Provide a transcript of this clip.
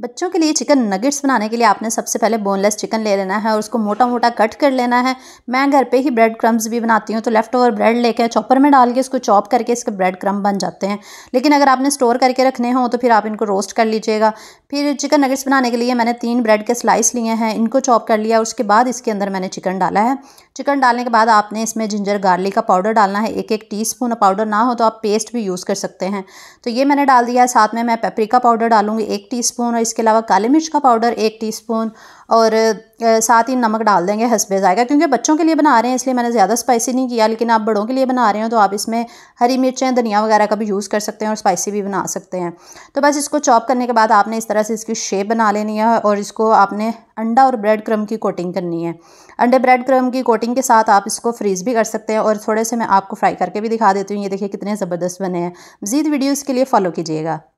बच्चों के लिए चिकन नगेट्स बनाने के लिए आपने सबसे पहले बोनलेस चिकन ले लेना है और उसको मोटा मोटा कट कर लेना है मैं घर पे ही ब्रेड क्रम्स भी बनाती हूँ तो लेफ्ट ओवर ब्रेड लेके चॉपर में डाल के इसको चॉप करके इसके ब्रेड क्रम बन जाते हैं लेकिन अगर आपने स्टोर करके रखने हों तो फिर आप इनको रोस्ट कर लीजिएगा फिर चिकन नगेट्स बनाने के लिए मैंने तीन ब्रेड के स्लाइस लिए हैं इनको चॉप कर लिया उसके बाद इसके अंदर मैंने चिकन डाला है चिकन डालने के बाद आपने इसमें जिंजर गार्लिक का पाउडर डालना है एक एक टीस्पून पाउडर ना हो तो आप पेस्ट भी यूज़ कर सकते हैं तो ये मैंने डाल दिया है साथ में मैं पेपरिका पाउडर डालूंगी एक टीस्पून और इसके अलावा काली मिर्च का पाउडर एक टीस्पून और साथ ही नमक डाल देंगे हंसबे जाएगा क्योंकि बच्चों के लिए बना रहे हैं इसलिए मैंने ज़्यादा स्पाइसी नहीं किया लेकिन आप बड़ों के लिए बना रहे हो तो आप इसमें हरी मिर्चें धनिया वगैरह का भी यूज़ कर सकते हैं और स्पाइसी भी बना सकते हैं तो बस इसको चॉप करने के बाद आपने इस तरह तरह से इसकी शेप बना लेनी है और इसको आपने अंडा और ब्रेड क्रम की कोटिंग करनी है अंडे ब्रेड क्रम की कोटिंग के साथ आप इसको फ्रीज़ भी कर सकते हैं और थोड़े से मैं आपको फ्राई करके भी दिखा देती हूँ ये देखिए कितने ज़बरदस्त बने हैं मज़ीद वीडियोज़ के लिए फॉलो कीजिएगा